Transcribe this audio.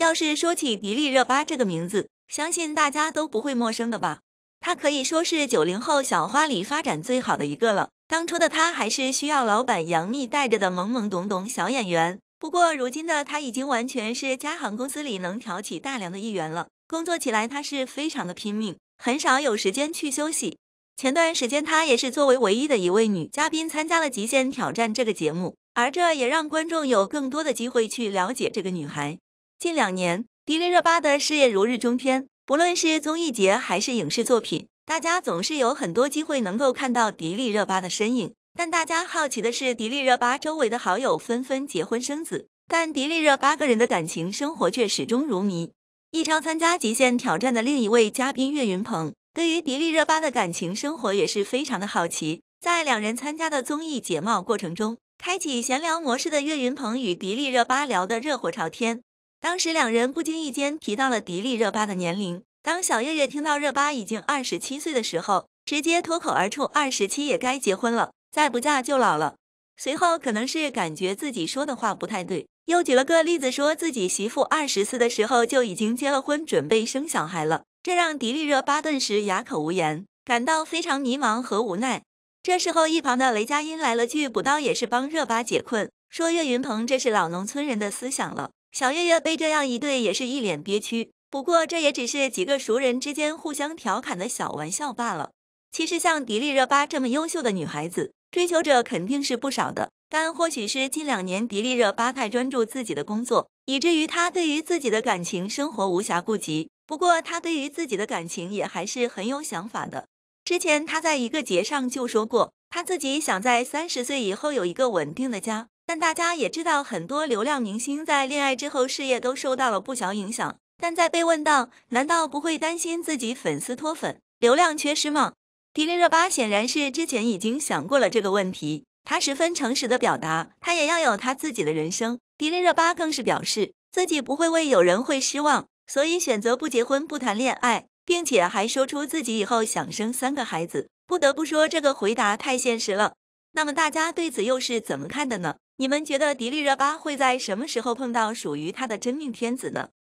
要是说起迪丽热巴这个名字，相信大家都不会陌生的吧？她可以说是九零后小花里发展最好的一个了。当初的她还是需要老板杨幂带着的懵懵懂懂小演员，不过如今的她已经完全是嘉行公司里能挑起大梁的一员了。工作起来她是非常的拼命，很少有时间去休息。前段时间她也是作为唯一的一位女嘉宾参加了《极限挑战》这个节目，而这也让观众有更多的机会去了解这个女孩。近两年，迪丽热巴的事业如日中天，不论是综艺节目还是影视作品，大家总是有很多机会能够看到迪丽热巴的身影。但大家好奇的是，迪丽热巴周围的好友纷纷结婚生子，但迪丽热巴个人的感情生活却始终如谜。一超参加《极限挑战》的另一位嘉宾岳云鹏，对于迪丽热巴的感情生活也是非常的好奇。在两人参加的综艺解帽过程中，开启闲聊模式的岳云鹏与迪丽热巴聊得热火朝天。当时两人不经意间提到了迪丽热巴的年龄，当小岳岳听到热巴已经二十七岁的时候，直接脱口而出：“二十七也该结婚了，再不嫁就老了。”随后可能是感觉自己说的话不太对，又举了个例子，说自己媳妇二十四的时候就已经结了婚，准备生小孩了，这让迪丽热巴顿时哑口无言，感到非常迷茫和无奈。这时候一旁的雷佳音来了句：“补刀也是帮热巴解困。”说岳云鹏这是老农村人的思想了。小月月被这样一对也是一脸憋屈，不过这也只是几个熟人之间互相调侃的小玩笑罢了。其实像迪丽热巴这么优秀的女孩子，追求者肯定是不少的。但或许是近两年迪丽热巴太专注自己的工作，以至于她对于自己的感情生活无暇顾及。不过她对于自己的感情也还是很有想法的。之前她在一个节上就说过，她自己想在三十岁以后有一个稳定的家。但大家也知道，很多流量明星在恋爱之后，事业都受到了不小影响。但在被问到，难道不会担心自己粉丝脱粉、流量缺失吗？迪丽热巴显然是之前已经想过了这个问题，她十分诚实的表达，她也要有她自己的人生。迪丽热巴更是表示，自己不会为有人会失望，所以选择不结婚、不谈恋爱，并且还说出自己以后想生三个孩子。不得不说，这个回答太现实了。那么大家对此又是怎么看的呢？你们觉得迪丽热巴会在什么时候碰到属于她的真命天子呢？